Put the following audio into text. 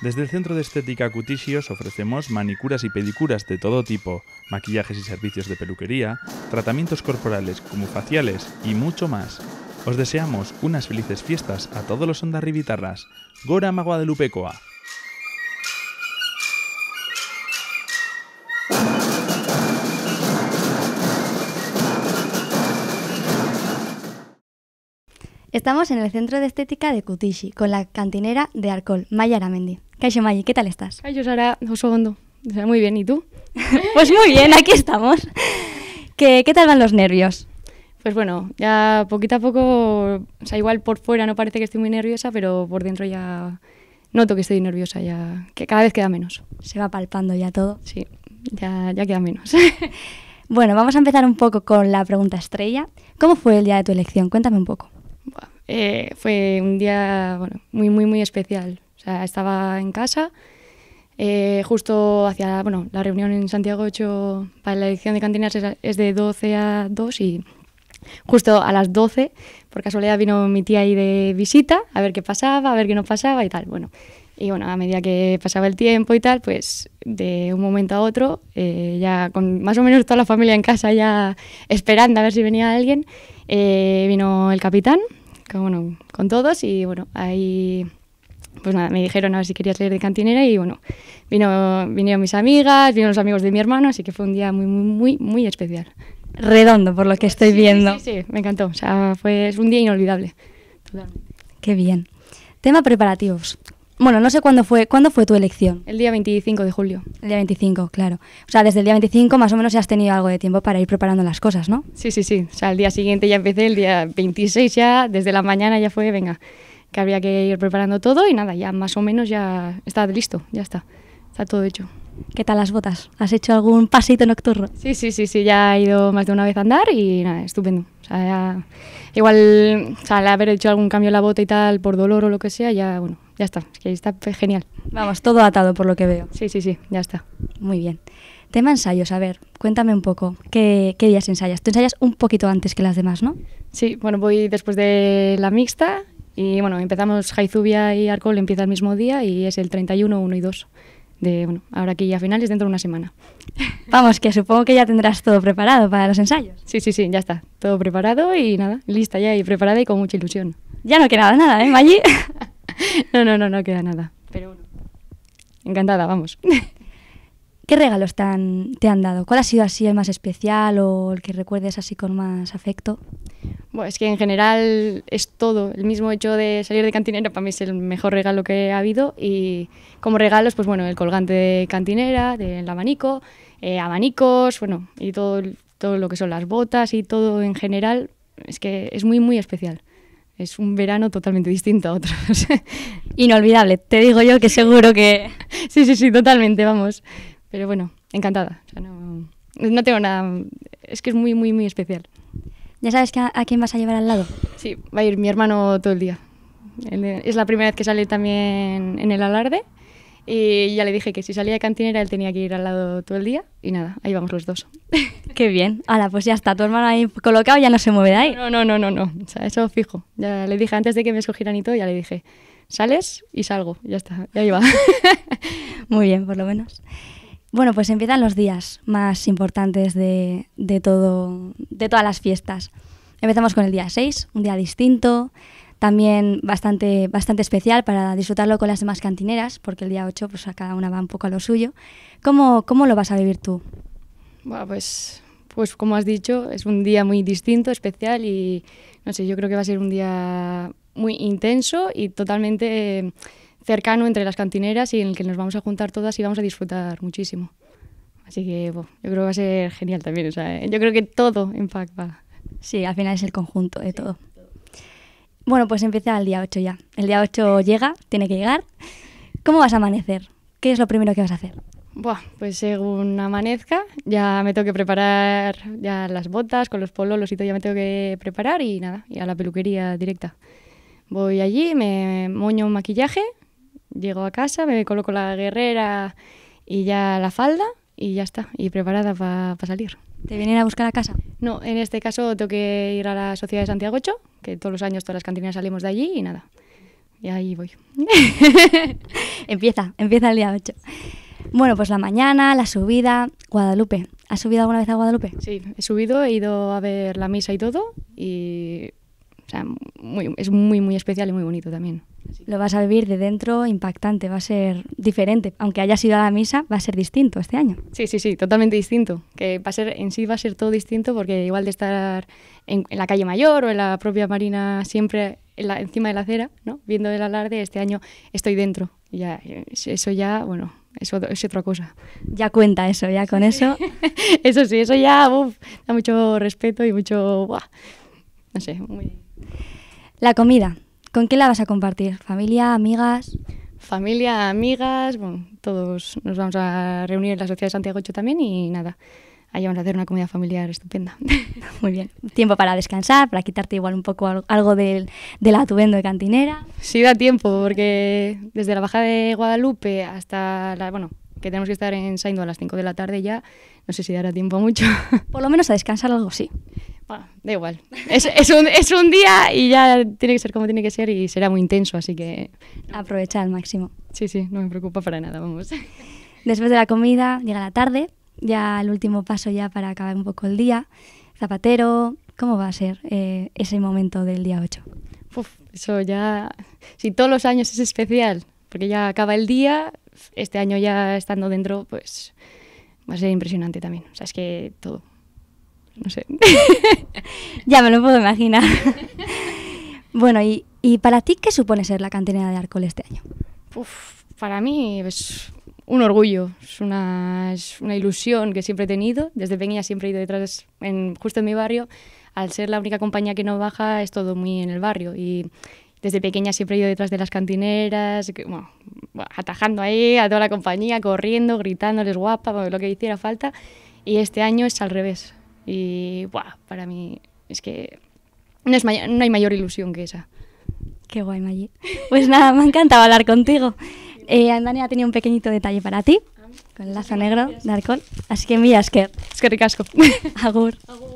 Desde el Centro de Estética Kutishi os ofrecemos manicuras y pedicuras de todo tipo, maquillajes y servicios de peluquería, tratamientos corporales como faciales y mucho más. Os deseamos unas felices fiestas a todos los ondarribitarras. Gora Magua de Lupecoa. Estamos en el Centro de Estética de Cutishi con la cantinera de alcohol Maya Aramendi. Cacho, ¿qué tal estás? Caixo Sara, segundos. Muy bien, ¿y tú? pues muy bien, aquí estamos. ¿Qué, tal van los nervios? Pues bueno, ya poquito a poco, o sea, igual por fuera no parece que estoy muy nerviosa, pero por dentro ya noto que estoy nerviosa, ya que cada vez queda menos. Se va palpando ya todo. Sí, ya, queda menos. bueno, vamos a empezar un poco con la pregunta estrella. ¿Cómo fue el día de tu elección? Cuéntame un poco. Eh, fue un día bueno, muy, muy, muy especial. O sea, estaba en casa, eh, justo hacia, bueno, la reunión en Santiago 8 para la edición de cantinas es, de 12 a 2 y justo a las 12, por casualidad vino mi tía ahí de visita, a ver qué pasaba, a ver qué no pasaba y tal, bueno. Y bueno, a medida que pasaba el tiempo y tal, pues de un momento a otro, eh, ya con más o menos toda la familia en casa ya esperando a ver si venía alguien, eh, vino el capitán, con, bueno, con todos y bueno, ahí pues nada, me dijeron a ver si querías salir de cantinera y bueno, vino, vinieron mis amigas, vinieron los amigos de mi hermano, así que fue un día muy, muy, muy, especial. Redondo, por lo que estoy viendo. Sí, sí, me encantó. O sea, fue es un día inolvidable. Qué bien. Tema preparativos. Bueno, no sé cuándo fue, ¿cuándo fue tu elección? El día 25 de julio. El día 25, claro. O sea, desde el día 25 más o menos ya has tenido algo de tiempo para ir preparando las cosas, ¿no? Sí, sí, sí. O sea, el día siguiente ya empecé, el día 26 ya, desde la mañana ya fue, venga, que habría que ir preparando todo y nada, ya más o menos ya está listo, ya está, está todo hecho. ¿Qué tal las botas? ¿Has hecho algún pasito nocturno? Sí, sí, sí, sí, ya he ido más de una vez a andar y nada, estupendo. O sea, igual, o al haber hecho algún cambio en la bota y tal por dolor o lo que sea, ya, bueno, ya está, es que está genial. Vamos, todo atado por lo que veo. Sí, sí, sí, ya está. Muy bien. Tema ensayos, a ver, cuéntame un poco, ¿qué, ¿qué, días ensayas? Tú ensayas un poquito antes que las demás, ¿no? Sí, bueno, voy después de la mixta y bueno, empezamos Jaizubia y Arcol, empieza el mismo día y es el 31, 1 y 2 de, bueno, ahora aquí ya finales dentro de una semana. Vamos, que supongo que ya tendrás todo preparado para los ensayos. Sí, sí, sí, ya está. Todo preparado y nada, lista ya y preparada y con mucha ilusión. Ya no queda nada, ¿eh, Maggi? no, no, no, no queda nada. Pero bueno, encantada, vamos. ¿Qué regalos te han, dado? ¿Cuál ha sido así el más especial o el que recuerdes así con más afecto? Bueno, es que en general es todo. El mismo hecho de salir de cantinera para mí es el mejor regalo que ha habido y como regalos, pues bueno, el colgante de cantinera, del abanico, eh, abanicos, bueno, y todo, todo lo que son las botas y todo en general, es que es muy, muy especial es un verano totalmente distinto a otros. Inolvidable, te digo yo que seguro que... Sí, sí, sí, totalmente, vamos. Pero bueno, encantada. no, no tengo nada. Es que es muy, muy, muy especial. ¿Ya sabes que a, quién vas a llevar al lado? Sí, va a ir mi hermano todo el día. Eh, es la primera vez que sale también en el alarde. Y ya le dije que si salía de cantinera él tenía que ir al lado todo el día y nada, ahí vamos los dos. Qué bien. Hala, pues ya está, tu hermano ahí colocado ya no se mueve de ahí. No, no, no, no, no. O sea, eso fijo. Ya le dije antes de que me escogieran y todo, ya le dije, sales y salgo, ya está, ya iba. Muy bien, por lo menos. Bueno, pues empiezan los días más importantes de, todo, de todas las fiestas. Empezamos con el día 6, un día distinto, también bastante, bastante especial para disfrutarlo con las demás cantineras, porque el día 8 pues, a cada una va un poco a lo suyo. ¿Cómo, cómo lo vas a vivir tú? Bueno, pues, pues como has dicho, es un día muy distinto, especial y no sé, yo creo que va a ser un día muy intenso y totalmente cercano entre las cantineras y en el que nos vamos a juntar todas y vamos a disfrutar muchísimo. Así que yo creo que va a ser genial también. Eh, yo creo que todo en Sí, al final es el conjunto de todo. Bueno, pues empieza el día 8 ya. El día 8 llega, tiene que llegar. ¿Cómo vas a amanecer? ¿Qué es lo primero que vas a hacer? Buah, pues según amanezca, ya me tengo que preparar ya las botas, con los polos, y todo ya me tengo que preparar y nada, y a la peluquería directa. Voy allí, me moño un maquillaje, Llego a casa, me coloco la guerrera y ya la falda y ya está, y preparada para salir. ¿Te vienen a buscar a casa? No, en este caso tengo que ir a la Sociedad de Santiago 8, que todos los años todas las cantinas salimos de allí y nada. Y ahí voy. empieza, empieza el día 8. Bueno, pues la mañana, la subida, Guadalupe. ¿Has subido alguna vez a Guadalupe? Sí, he subido, he ido a ver la misa y todo y o sea, muy, es muy, muy especial y muy bonito también. Lo vas a vivir de dentro impactante, va a ser diferente. Aunque hayas sido a la misa, va a ser distinto este año. Sí, sí, sí, totalmente distinto. Que va a ser, en sí va a ser todo distinto porque igual de estar en, la calle mayor o en la propia marina siempre encima de la acera, ¿no? viendo el alarde, este año estoy dentro. Y ya, eso ya, bueno, eso es otra cosa. Ya cuenta eso, ya con eso. eso sí, eso ya uff, da mucho respeto y mucho... Buah, no sé, muy... La comida. ¿Con quién la vas a compartir? ¿Familia, amigas? Familia, amigas, bueno, todos nos vamos a reunir en la Sociedad de Santiago también y nada, ahí vamos a hacer una comida familiar estupenda. Muy bien. Tiempo para descansar, para quitarte igual un poco algo del, la atuendo de cantinera. Sí, da tiempo, porque desde la bajada de Guadalupe hasta la, bueno, que tenemos que estar en Saindo a las 5 de la tarde ya, no sé si dará tiempo mucho. Por lo menos a descansar algo, sí. De da igual. Es, es, un, es un día y ya tiene que ser como tiene que ser y será muy intenso, así que... Aprovecha al máximo. Sí, sí, no me preocupa para nada, vamos. Después de la comida llega la tarde, ya el último paso ya para acabar un poco el día. Zapatero, ¿cómo va a ser eh, ese momento del día 8? Uf, eso ya, si todos los años es especial, porque ya acaba el día, este año ya estando dentro, pues va a ser impresionante también. O sea, es que todo no sé. ya me lo puedo imaginar. bueno, y, para ti qué supone ser la cantinera de alcohol este año? para mí es un orgullo, es una, es una, ilusión que siempre he tenido. Desde pequeña siempre he ido detrás, en, justo en mi barrio. Al ser la única compañía que no baja, es todo muy en el barrio. Y desde pequeña siempre he ido detrás de las cantineras, atajando ahí a toda la compañía, corriendo, gritándoles guapa, lo que hiciera falta. Y este año es al revés. Y, buah, para mí es que no, es no hay mayor ilusión que esa. Qué guay, Maggi. Pues nada, me ha encantado hablar contigo. Eh, Andania tenía un pequeñito detalle para ti, ah, con el pues lazo negro de alcohol. Así que mira, es que... Es que ricasco. Agur.